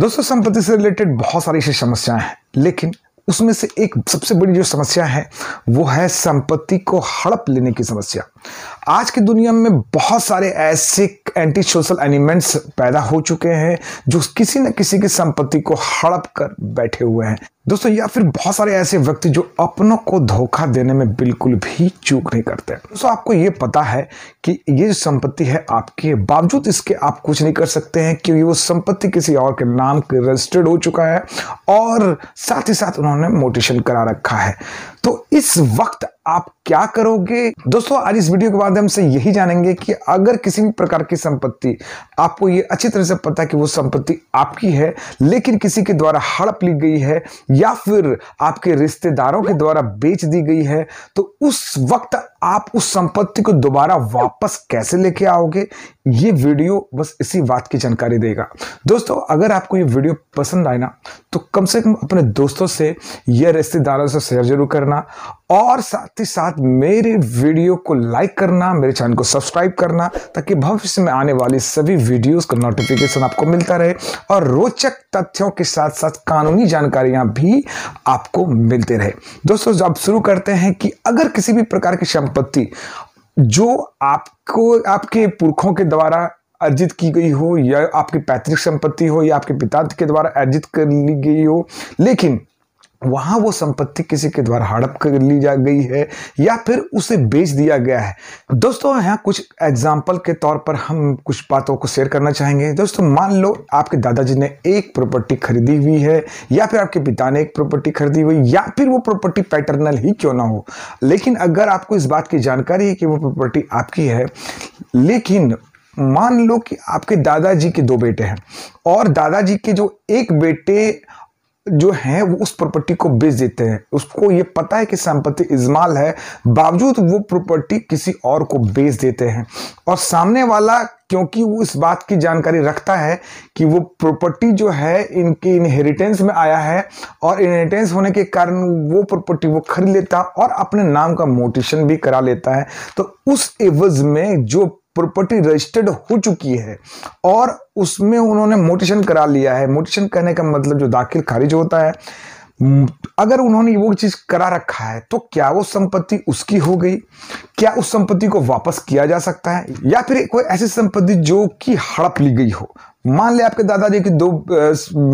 दोस्तों संपत्ति से रिलेटेड बहुत सारी ऐसी समस्याएं हैं लेकिन उसमें से एक सबसे बड़ी जो समस्या है वो है संपत्ति को हड़प लेने की समस्या आज की दुनिया में बहुत सारे ऐसे एंटी सोशल एलिमेंट्स पैदा हो चुके हैं जो किसी न किसी की संपत्ति को हड़प कर बैठे हुए हैं दोस्तों या फिर बहुत सारे ऐसे व्यक्ति जो अपनों को धोखा देने में बिल्कुल भी चूक नहीं करते दोस्तों आपको ये पता है कि ये जो संपत्ति है आपके बावजूद इसके आप कुछ नहीं कर सकते हैं क्योंकि वो संपत्ति किसी और के नाम के रजिस्टर्ड हो चुका है और साथ ही साथ उन्होंने मोटेशन करा रखा है तो इस वक्त आप क्या करोगे दोस्तों आज इस वीडियो के बाद हमसे यही जानेंगे कि अगर किसी भी प्रकार की संपत्ति आपको ये अच्छी तरह से पता है कि वो संपत्ति आपकी है लेकिन किसी के द्वारा हड़प ली गई है या फिर आपके रिश्तेदारों के द्वारा बेच दी गई है तो उस वक्त आप उस संपत्ति को दोबारा वापस कैसे लेके आओगे ये वीडियो बस इसी बात की जानकारी देगा दोस्तों अगर आपको ये वीडियो पसंद आए ना तो कम से कम अपने दोस्तों से या रिश्तेदारों से शेयर जरूर करना और साथ साथ ही साथ मेरे वीडियो को लाइक करना मेरे चैनल को सब्सक्राइब करना ताकि भविष्य में आने वाली सभी वीडियोस का नोटिफिकेशन आपको मिलता रहे और रोचक तथ्यों के साथ साथ कानूनी जानकारियां भी आपको मिलते रहे दोस्तों जब शुरू करते हैं कि अगर किसी भी प्रकार की संपत्ति जो आपको आपके पुरखों के द्वारा अर्जित की गई हो या आपकी पैतृक संपत्ति हो या आपके पिता के द्वारा अर्जित कर ली गई हो लेकिन वहां वो संपत्ति किसी के द्वारा हड़प कर ली जा गई है या फिर उसे बेच दिया गया है दोस्तों यहाँ कुछ एग्जाम्पल के तौर पर हम कुछ बातों को शेयर करना चाहेंगे दोस्तों मान लो आपके दादाजी ने एक प्रॉपर्टी खरीदी हुई है या फिर आपके पिता ने एक प्रॉपर्टी खरीदी हुई या फिर वो प्रॉपर्टी पैटर्नल ही क्यों ना हो लेकिन अगर आपको इस बात की जानकारी है कि वो प्रॉपर्टी आपकी है लेकिन मान लो कि आपके दादाजी के दो बेटे हैं और दादाजी के जो एक बेटे जो है वो उस प्रॉपर्टी को बेच देते हैं उसको ये पता है कि संपत्ति इजमाल है बावजूद वो प्रॉपर्टी किसी और को बेच देते हैं और सामने वाला क्योंकि वो इस बात की जानकारी रखता है कि वो प्रॉपर्टी जो है इनकी इनहेरिटेंस में आया है और इनहेरिटेंस होने के कारण वो प्रॉपर्टी वो खरीद लेता और अपने नाम का मोटिशन भी करा लेता है तो उस एवज में जो प्रॉपर्टी रजिस्टर्ड हो चुकी है और उसमें उन्होंने मोटिशन करा लिया है मोटिशन करने का मतलब जो दाखिल खारिज होता है अगर उन्होंने वो चीज़ करा रखा है तो क्या वो संपत्ति उसकी हो गई क्या उस संपत्ति को वापस किया जा सकता है या फिर कोई ऐसी संपत्ति जो कि हड़प ली गई हो मान ले आपके दादाजी के दो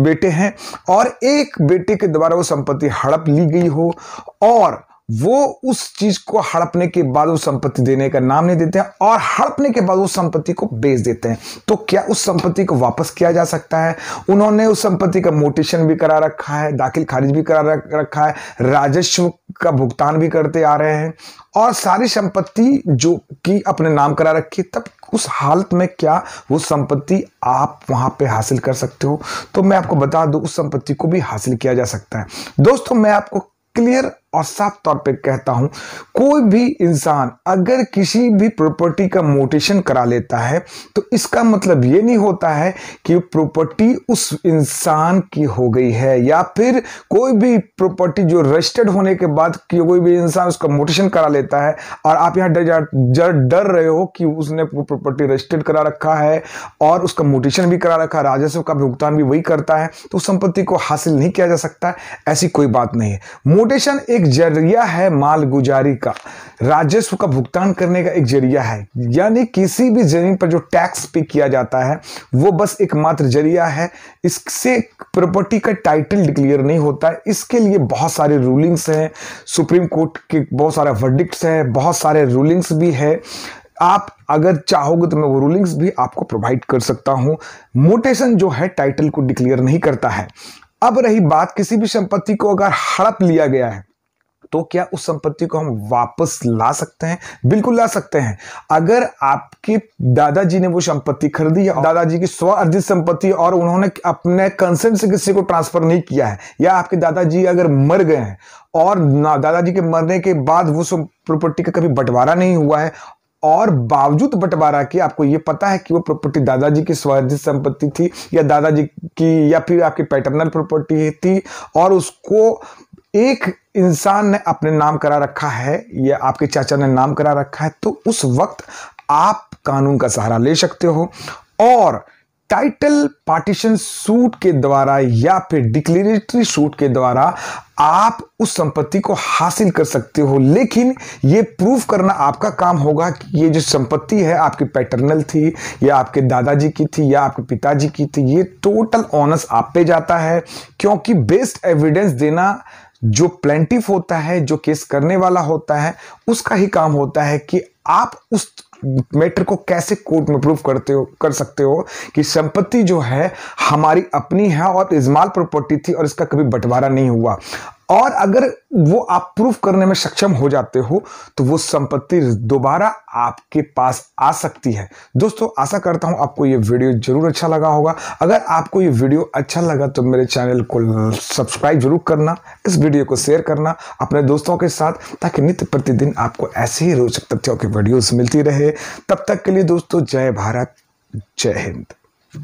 बेटे हैं और एक बेटे के द्वारा वो संपत्ति हड़प ली गई हो और वो उस चीज को हड़पने के बाद वो संपत्ति देने का नाम नहीं देते हैं और हड़पने के बाद उस संपत्ति को बेच देते हैं तो क्या उस संपत्ति को वापस किया जा सकता है उन्होंने उस संपत्ति का मोटेशन भी करा रखा है दाखिल खारिज भी करा रखा है राजस्व का भुगतान भी करते आ रहे हैं और सारी संपत्ति जो कि अपने नाम करा रखी है तब उस हालत में क्या वो संपत्ति आप वहां पे हासिल कर सकते हो तो मैं आपको बता दूं उस संपत्ति को भी हासिल किया जा सकता है दोस्तों मैं आपको क्लियर और साफ तौर पे कहता हूं कोई भी इंसान अगर किसी भी प्रॉपर्टी का मोटेशन करा लेता है तो इसका मतलब ये नहीं होता है कि प्रॉपर्टी उस इंसान की हो गई है या फिर कोई भी प्रॉपर्टी जो रजिस्टर्ड होने के बाद कि कोई भी इंसान उसका मोटेशन करा लेता है और आप यहां डर डर डर रहे हो कि उसने प्रॉपर्टी रजिस्टर्ड करा रखा है और उसका मोटेशन भी करा रखा है राजस्व का भुगतान भी वही करता है तो संपत्ति को हासिल नहीं किया जा सकता ऐसी कोई बात नहीं है मोटेशन एक एक जरिया है मालगुजारी का राजस्व का भुगतान करने का एक जरिया है यानी किसी भी जमीन पर जो टैक्स पे किया जाता है वो बस एकमात्र जरिया है इससे प्रॉपर्टी का टाइटल डिक्लेयर नहीं होता है इसके लिए बहुत सारे रूलिंग्स हैं सुप्रीम कोर्ट के बहुत सारे वर्डिक्ट्स हैं बहुत सारे रूलिंग्स भी है आप अगर चाहोगे तो मैं वो रूलिंग्स भी आपको प्रोवाइड कर सकता हूँ मोटेशन जो है टाइटल को डिक्लेयर नहीं करता है अब रही बात किसी भी संपत्ति को अगर हड़प लिया गया है तो क्या उस संपत्ति को हम वापस ला सकते हैं बिल्कुल ला सकते हैं अगर आपके दादाजी ने वो संपत्ति खरीदी है दादाजी की स्व अर्जित संपत्ति और उन्होंने अपने कंसेंट से किसी को ट्रांसफर नहीं किया है या आपके दादाजी अगर मर गए हैं और दादाजी के मरने के बाद वो प्रॉपर्टी का कभी बंटवारा नहीं हुआ है और बावजूद बंटवारा के आपको ये पता है कि वो प्रॉपर्टी दादाजी की स्वार्जित संपत्ति थी या दादाजी की या फिर आपकी पैटर्नल प्रॉपर्टी थी और उसको एक इंसान ने अपने नाम करा रखा है या आपके चाचा ने नाम करा रखा है तो उस वक्त आप कानून का सहारा ले सकते हो और टाइटल पार्टीशन सूट के द्वारा या फिर डिक्लेरेटरी सूट के द्वारा आप उस संपत्ति को हासिल कर सकते हो लेकिन ये प्रूफ करना आपका काम होगा कि ये जो संपत्ति है आपकी पैटर्नल थी या आपके दादाजी की थी या आपके पिताजी की थी ये टोटल ऑनर्स आप पे जाता है क्योंकि बेस्ट एविडेंस देना जो प्लेंटिफ होता है जो केस करने वाला होता है उसका ही काम होता है कि आप उस मैटर को कैसे कोर्ट में प्रूव करते हो कर सकते हो कि संपत्ति जो है हमारी अपनी है और इजमाल प्रॉपर्टी थी और इसका कभी बंटवारा नहीं हुआ और अगर वो आप प्रूफ करने में सक्षम हो जाते हो तो वो संपत्ति दोबारा आपके पास आ सकती है दोस्तों आशा करता हूं आपको ये वीडियो जरूर अच्छा लगा होगा अगर आपको ये वीडियो अच्छा लगा तो मेरे चैनल को सब्सक्राइब जरूर करना इस वीडियो को शेयर करना अपने दोस्तों के साथ ताकि नित्य प्रतिदिन आपको ऐसे ही रोचक तथ्यों की वीडियोज मिलती रहे तब तक के लिए दोस्तों जय भारत जय हिंद